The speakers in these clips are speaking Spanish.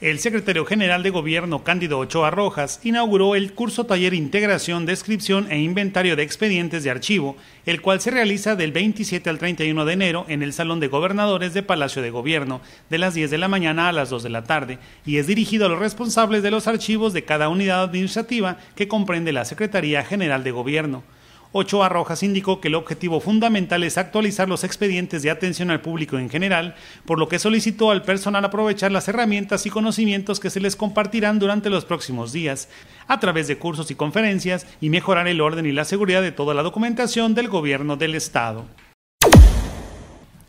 El secretario general de Gobierno, Cándido Ochoa Rojas, inauguró el curso taller Integración, Descripción e Inventario de Expedientes de Archivo, el cual se realiza del 27 al 31 de enero en el Salón de Gobernadores de Palacio de Gobierno, de las 10 de la mañana a las 2 de la tarde, y es dirigido a los responsables de los archivos de cada unidad administrativa que comprende la Secretaría General de Gobierno. Ochoa Rojas indicó que el objetivo fundamental es actualizar los expedientes de atención al público en general, por lo que solicitó al personal aprovechar las herramientas y conocimientos que se les compartirán durante los próximos días, a través de cursos y conferencias, y mejorar el orden y la seguridad de toda la documentación del gobierno del Estado.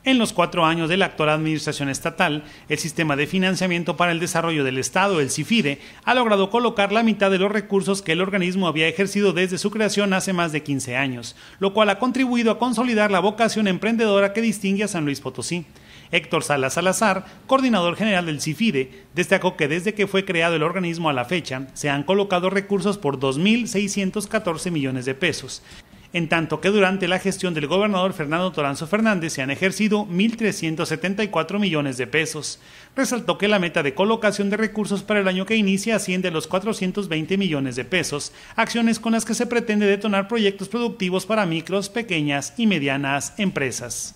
En los cuatro años de la actual administración estatal, el Sistema de Financiamiento para el Desarrollo del Estado, el CIFIDE, ha logrado colocar la mitad de los recursos que el organismo había ejercido desde su creación hace más de 15 años, lo cual ha contribuido a consolidar la vocación emprendedora que distingue a San Luis Potosí. Héctor Salas Salazar, coordinador general del CIFIDE, destacó que desde que fue creado el organismo a la fecha, se han colocado recursos por 2.614 millones de pesos en tanto que durante la gestión del gobernador Fernando Toranzo Fernández se han ejercido 1.374 millones de pesos. Resaltó que la meta de colocación de recursos para el año que inicia asciende a los 420 millones de pesos, acciones con las que se pretende detonar proyectos productivos para micros, pequeñas y medianas empresas.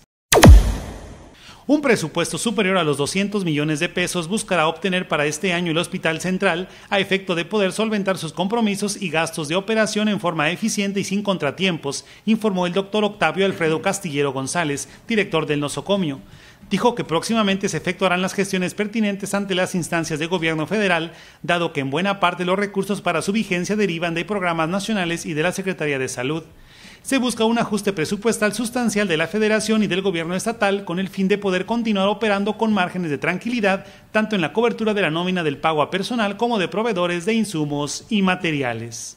Un presupuesto superior a los 200 millones de pesos buscará obtener para este año el Hospital Central a efecto de poder solventar sus compromisos y gastos de operación en forma eficiente y sin contratiempos, informó el doctor Octavio Alfredo Castillero González, director del nosocomio dijo que próximamente se efectuarán las gestiones pertinentes ante las instancias de gobierno federal, dado que en buena parte los recursos para su vigencia derivan de programas nacionales y de la Secretaría de Salud se busca un ajuste presupuestal sustancial de la federación y del gobierno estatal con el fin de poder continuar operando con márgenes de tranquilidad, tanto en la cobertura de la nómina del pago a personal como de proveedores de insumos y materiales.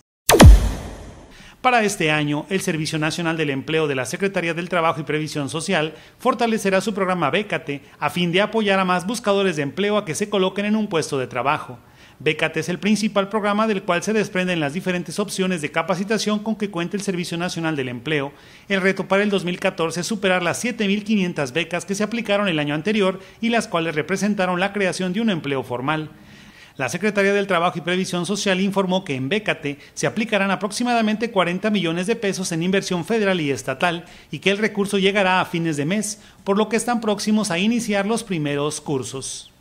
Para este año, el Servicio Nacional del Empleo de la Secretaría del Trabajo y Previsión Social fortalecerá su programa Bécate a fin de apoyar a más buscadores de empleo a que se coloquen en un puesto de trabajo. Bécate es el principal programa del cual se desprenden las diferentes opciones de capacitación con que cuenta el Servicio Nacional del Empleo. El reto para el 2014 es superar las 7.500 becas que se aplicaron el año anterior y las cuales representaron la creación de un empleo formal. La Secretaría del Trabajo y Previsión Social informó que en Bécate se aplicarán aproximadamente 40 millones de pesos en inversión federal y estatal y que el recurso llegará a fines de mes, por lo que están próximos a iniciar los primeros cursos.